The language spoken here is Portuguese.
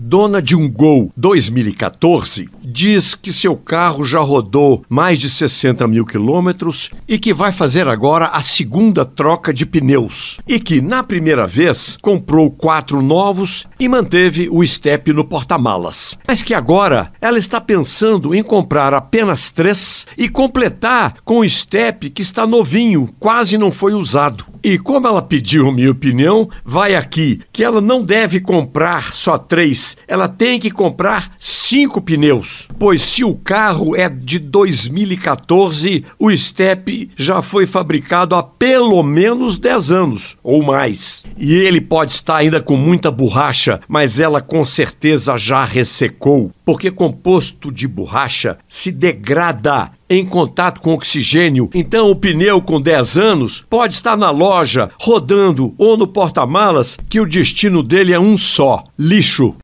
dona de um Gol 2014, diz que seu carro já rodou mais de 60 mil quilômetros e que vai fazer agora a segunda troca de pneus. E que, na primeira vez, comprou quatro novos e manteve o step no porta-malas. Mas que agora ela está pensando em comprar apenas três e completar com o step que está novinho, quase não foi usado. E como ela pediu minha opinião, vai aqui que ela não deve comprar só três, ela tem que comprar cinco pneus. Pois se o carro é de 2014, o Step já foi fabricado há pelo menos 10 anos ou mais. E ele pode estar ainda com muita borracha, mas ela com certeza já ressecou, porque composto de borracha se degrada em contato com oxigênio. Então, o pneu com 10 anos pode estar na loja, rodando ou no porta-malas, que o destino dele é um só: lixo.